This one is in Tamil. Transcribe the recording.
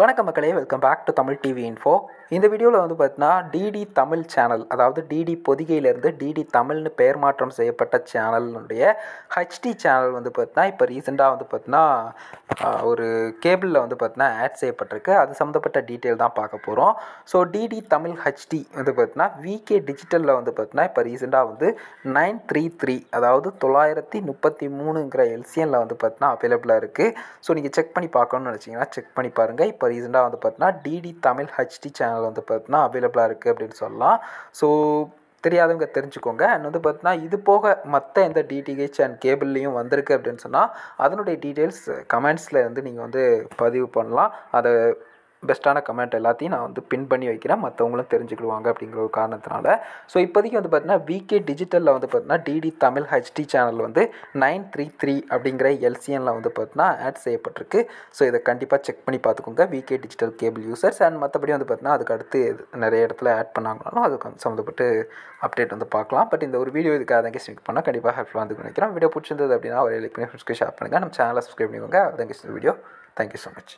வணக்கம் மக்களே welcome back to Tamil TV info இந்த வீடியோவில் வந்து பார்த்தீங்கன்னா டிடி தமிழ் சேனல் அதாவது டிடி பொதிகையிலேருந்து டிடி தமிழ்னு பெயர் மாற்றம் செய்யப்பட்ட சேனலுடைய ஹச்டி சேனல் வந்து பார்த்தீங்கன்னா இப்போ ரீசெண்டாக வந்து பார்த்தீங்கன்னா ஒரு கேபிளில் வந்து பார்த்தீங்கன்னா ஆட் செய்யப்பட்டிருக்கு அது சம்மந்தப்பட்ட டீட்டெயில் தான் பார்க்க போகிறோம் ஸோ டிடி தமிழ் ஹச்டி வந்து பார்த்தீங்கன்னா விகே டிஜிட்டலில் வந்து பார்த்தீங்கன்னா இப்போ ரீசெண்டாக வந்து நைன் த்ரீ த்ரீ அதாவது தொள்ளாயிரத்தி முப்பத்தி மூணுங்கிற எல்சியனில் வந்து பார்த்தீங்கன்னா அவைலபிளாக இருக்குது ஸோ நீங்கள் செக் பண்ணி பார்க்கணும்னு நினச்சிங்கன்னா செக் பண்ணி பாருங்கள் இப்போ ரீசெண்டாக வந்து பார்த்தீங்கன்னா டிடி தமிழ் ஹச்டி சேனல் வந்து பார்த்தீங்கன்னா அவைலபிளாக இருக்குது அப்படின்னு சொல்லலாம் ஸோ தெரியாதவங்க தெரிஞ்சுக்கோங்க அண்ட் வந்து பார்த்தீங்கன்னா இது போக மற்ற எந்த டிடிஹெச் அண்ட் கேபிள்லேயும் வந்திருக்கு அப்படின்னு சொன்னால் அதனுடைய டீட்டெயில்ஸ் கமெண்ட்ஸில் வந்து நீங்கள் வந்து பதிவு பண்ணலாம் அதை பெஸ்ட்டான கமெண்ட் எல்லாத்தையும் நான் வந்து பின் பண்ணி வைக்கிறேன் மற்றவங்களும் தெரிஞ்சுக்கிடுவாங்க அப்படிங்கிற ஒரு காரணத்தினால ஸோ இப்போதைக்கு வந்து பார்த்தீங்கன்னா விகே டிஜிட்டலில் வந்து பார்த்தீங்கன்னா டிடி தமிழ் ஹெச்டி சேனல் வந்து நைன் த்ரீ த்ரீ அப்படிங்கிற எல்சிஎனில் வந்து பார்த்தீங்கன்னா ஆட் செய்யப்பட்டிருக்கு ஸோ இதை கண்டிப்பாக செக் பண்ணி பார்த்துக்கோங்க VK digital cable users and மற்றபடி வந்து பார்த்தீங்கன்னா அதுக்கு அடுத்து நிறைய இடத்துல ஆட் பண்ணாங்கனாலும் அதுக்கு சம்மந்தப்பட்டு அப்டேட் வந்து பார்க்கலாம் பட் இந்த ஒரு வீடியோ இதுக்காக தான் கேஸ் பண்ணால் கண்டிப்பாக ஹெல்ப்ஃபுல்லாக வந்து நினைக்கிறோம் வீடியோ பிடிச்சிருந்தது அப்படின்னா ஒரு லைக் பண்ணி சப்ஸ்கிரைப் பண்ணுங்கள் நம்ம சேனலை சப்ஸ்கிரைப் பண்ணிக்கோங்க அதங்க வீடியோ தேங்க்யூ ஸோ மச்